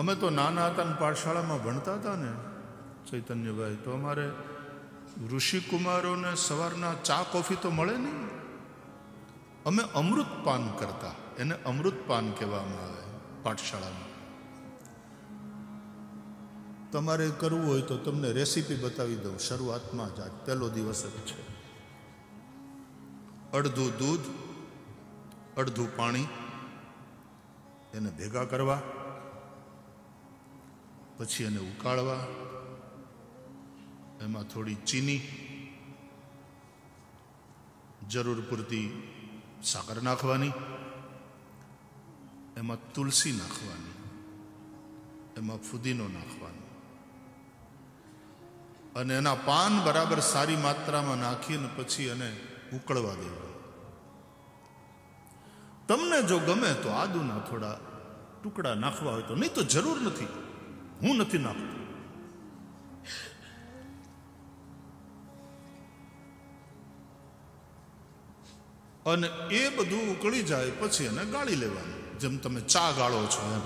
અમે તો નાના હતા પાઠશાળામાં ભણતા હતા ને ચૈતન્યભાઈ તો અમારે ઋષિકુમારોને સવારના ચા કોફી તો મળે નહીં અમે અમૃતપાન કરતા એને અમૃતપાન કહેવામાં આવે પાઠશાળામાં તમારે કરવું હોય તો તમને રેસીપી બતાવી દઉં શરૂઆતમાં જ આ પહેલો દિવસ જ છે અડધું દૂધ અડધું પાણી એને ભેગા કરવા પછી એને ઉકાળવા એમાં થોડી ચીની જરૂર પૂરતી સાકર નાખવાની એમાં તુલસી નાખવાની એમાં ફુદીનો નાખવાનો અને એના પાન બરાબર સારી માત્રામાં નાખીને પછી એને ઉકળવા દેવા તમને જો ગમે તો આદુના થોડા ટુકડા નાખવા હોય તો નહીં તો જરૂર નથી હું નથી નાખતો અને એ બધું ઉકળી જાય પછી એને ગાળી લેવાનું જેમ તમે ચા ગાળો છો એમ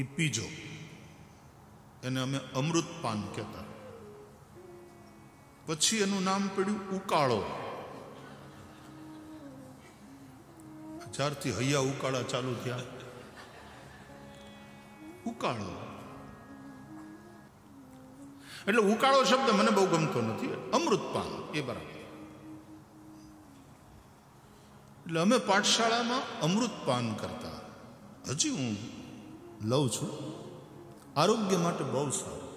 એ પીજો એને અમે અમૃતપાન કહેતા પછી એનું નામ પડ્યું ઉકાળો જ્યારથી હૈયા ઉકાળા ચાલુ થયા ઉકાળો એટલે ઉકાળો શબ્દ મને બહુ ગમતો નથી અમૃતપાન એ બરાબર એટલે અમે પાઠશાળામાં અમૃતપાન કરતા હજી હું લઉં છું આરોગ્ય માટે બહુ સારું